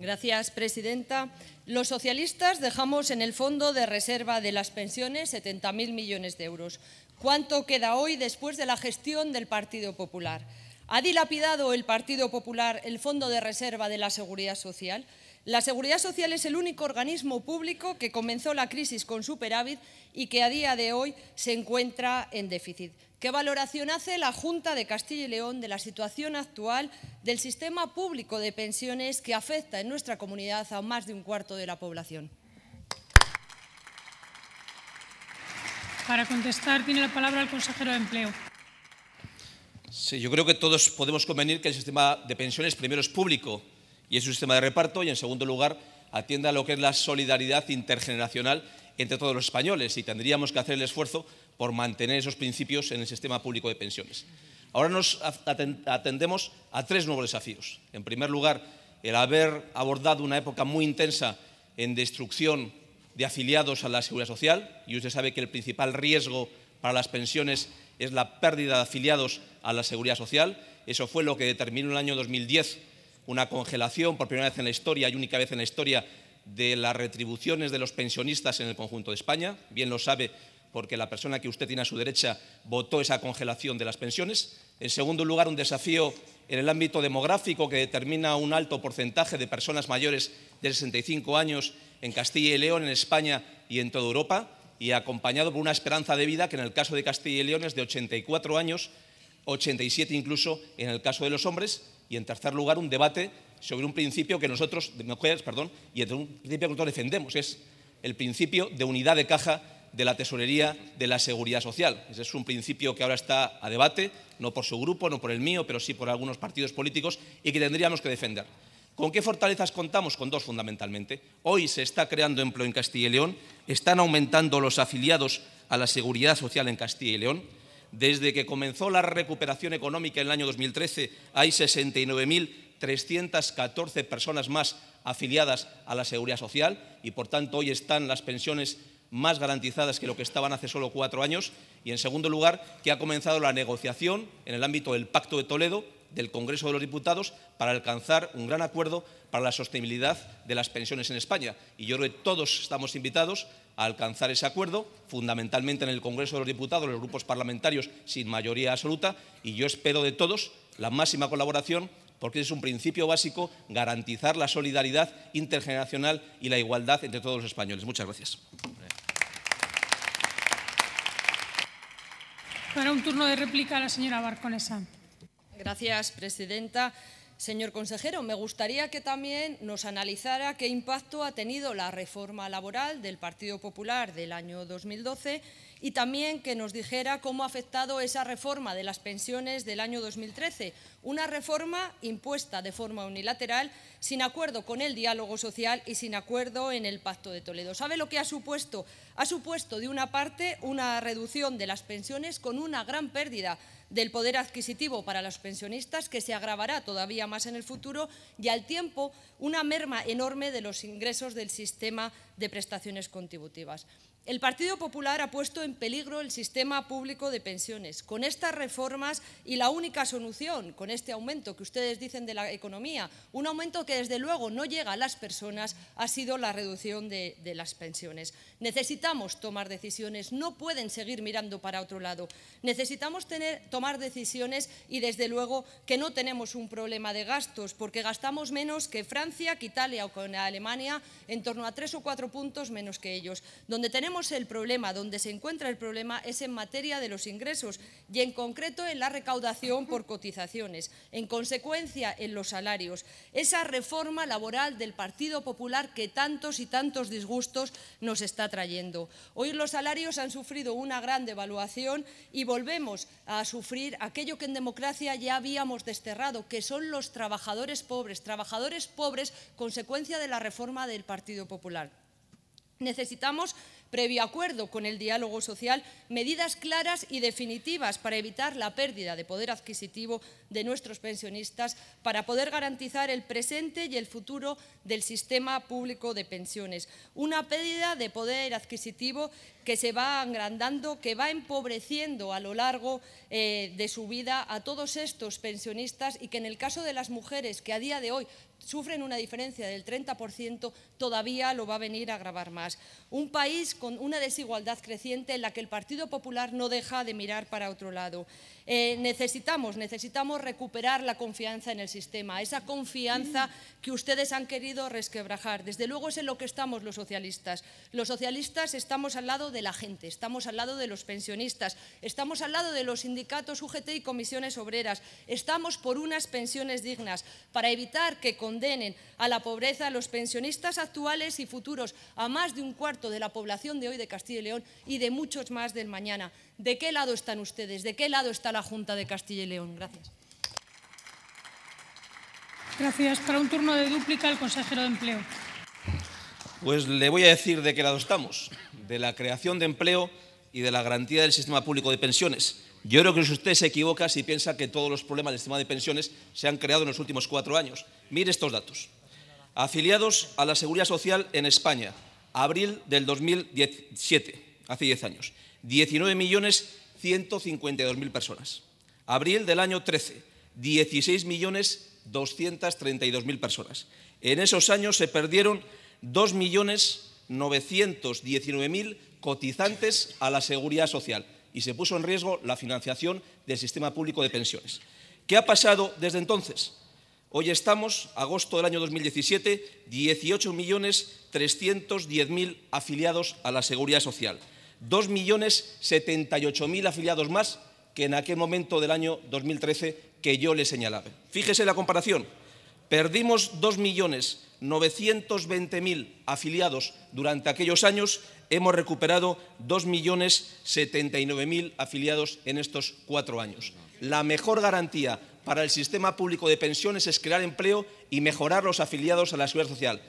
Gracias, presidenta. Los socialistas dejamos en el fondo de reserva de las pensiones 70.000 millones de euros. ¿Cuánto queda hoy después de la gestión del Partido Popular? ¿Ha dilapidado el Partido Popular el fondo de reserva de la seguridad social? La Seguridad Social es el único organismo público que comenzó la crisis con superávit y que a día de hoy se encuentra en déficit. ¿Qué valoración hace la Junta de Castilla y León de la situación actual del sistema público de pensiones que afecta en nuestra comunidad a más de un cuarto de la población? Para contestar tiene la palabra el consejero de Empleo. Sí, yo creo que todos podemos convenir que el sistema de pensiones primero es público y es un sistema de reparto, y en segundo lugar, atienda lo que es la solidaridad intergeneracional entre todos los españoles, y tendríamos que hacer el esfuerzo por mantener esos principios en el sistema público de pensiones. Ahora nos atendemos a tres nuevos desafíos. En primer lugar, el haber abordado una época muy intensa en destrucción de afiliados a la seguridad social, y usted sabe que el principal riesgo para las pensiones es la pérdida de afiliados a la seguridad social. Eso fue lo que determinó el año 2010 una congelación por primera vez en la historia y única vez en la historia de las retribuciones de los pensionistas en el conjunto de España. Bien lo sabe porque la persona que usted tiene a su derecha votó esa congelación de las pensiones. En segundo lugar, un desafío en el ámbito demográfico que determina un alto porcentaje de personas mayores de 65 años en Castilla y León, en España y en toda Europa, y acompañado por una esperanza de vida que en el caso de Castilla y León es de 84 años, 87 incluso en el caso de los hombres, y en tercer lugar, un debate sobre un principio que nosotros, perdón, y un principio que nosotros defendemos, es el principio de unidad de caja de la tesorería de la seguridad social. Ese es un principio que ahora está a debate, no por su grupo, no por el mío, pero sí por algunos partidos políticos y que tendríamos que defender. ¿Con qué fortalezas contamos? Con dos fundamentalmente. Hoy se está creando empleo en Castilla y León, están aumentando los afiliados a la seguridad social en Castilla y León desde que comenzó la recuperación económica en el año 2013, hay 69.314 personas más afiliadas a la seguridad social y, por tanto, hoy están las pensiones más garantizadas que lo que estaban hace solo cuatro años. Y, en segundo lugar, que ha comenzado la negociación en el ámbito del Pacto de Toledo del Congreso de los Diputados para alcanzar un gran acuerdo para la sostenibilidad de las pensiones en España. Y yo creo que todos estamos invitados a alcanzar ese acuerdo, fundamentalmente en el Congreso de los Diputados, los grupos parlamentarios sin mayoría absoluta, y yo espero de todos la máxima colaboración porque es un principio básico garantizar la solidaridad intergeneracional y la igualdad entre todos los españoles. Muchas gracias. Para un turno de réplica la señora Gracias, presidenta. Señor consejero, me gustaría que también nos analizara qué impacto ha tenido la reforma laboral del Partido Popular del año 2012 y también que nos dijera cómo ha afectado esa reforma de las pensiones del año 2013, una reforma impuesta de forma unilateral, sin acuerdo con el diálogo social y sin acuerdo en el Pacto de Toledo. ¿Sabe lo que ha supuesto? Ha supuesto, de una parte, una reducción de las pensiones con una gran pérdida del poder adquisitivo para los pensionistas, que se agravará todavía más en el futuro, y al tiempo una merma enorme de los ingresos del sistema de prestaciones contributivas. El Partido Popular ha puesto en peligro el sistema público de pensiones. Con estas reformas y la única solución, con este aumento que ustedes dicen de la economía, un aumento que desde luego no llega a las personas, ha sido la reducción de, las pensiones. Necesitamos tomar decisiones, no pueden seguir mirando para otro lado. Necesitamos tener, tomar decisiones y desde luego que no tenemos un problema de gastos, porque gastamos menos que Francia, que Italia o con Alemania, en torno a tres o cuatro puntos menos que ellos. Donde tenemos el problema, donde se encuentra el problema es en materia de los ingresos y en concreto en la recaudación por cotizaciones, en consecuencia en los salarios. Esa reforma laboral del Partido Popular que tantos y tantos disgustos nos está trayendo. Hoy los salarios han sufrido una gran devaluación y volvemos a sufrir aquello que en democracia ya habíamos desterrado, que son los trabajadores pobres, trabajadores pobres consecuencia de la reforma del Partido Popular. Necesitamos previo acuerdo con el diálogo social, medidas claras y definitivas para evitar la pérdida de poder adquisitivo de nuestros pensionistas, para poder garantizar el presente y el futuro del sistema público de pensiones. Una pérdida de poder adquisitivo que se va agrandando, que va empobreciendo a lo largo eh, de su vida a todos estos pensionistas y que en el caso de las mujeres, que a día de hoy sufren una diferencia del 30%, todavía lo va a venir a agravar más. Un país con una desigualdad creciente en la que el Partido Popular no deja de mirar para otro lado. Eh, necesitamos, necesitamos recuperar la confianza en el sistema, esa confianza que ustedes han querido resquebrajar. Desde luego es en lo que estamos los socialistas. Los socialistas estamos al lado de la gente, estamos al lado de los pensionistas, estamos al lado de los sindicatos UGT y comisiones obreras, estamos por unas pensiones dignas, para evitar que con condenen a la pobreza a los pensionistas actuales y futuros, a más de un cuarto de la población de hoy de Castilla y León y de muchos más del mañana. ¿De qué lado están ustedes? ¿De qué lado está la Junta de Castilla y León? Gracias. Gracias. Para un turno de dúplica, el consejero de Empleo. Pues le voy a decir de qué lado estamos, de la creación de empleo y de la garantía del sistema público de pensiones yo creo que usted se equivoca si piensa que todos los problemas del sistema de pensiones se han creado en los últimos cuatro años. Mire estos datos. Afiliados a la Seguridad Social en España, abril del 2017, hace diez años, 19.152.000 personas. Abril del año 13, 16.232.000 personas. En esos años se perdieron 2.919.000 cotizantes a la Seguridad Social y se puso en riesgo la financiación del sistema público de pensiones. ¿Qué ha pasado desde entonces? Hoy estamos, agosto del año 2017, 18.310.000 afiliados a la Seguridad Social, 2.078.000 afiliados más que en aquel momento del año 2013 que yo le señalaba. Fíjese la comparación. Perdimos 2 millones 920.000 afiliados durante aquellos años, hemos recuperado 2.079.000 afiliados en estos cuatro años. La mejor garantía para el sistema público de pensiones es crear empleo y mejorar los afiliados a la seguridad social.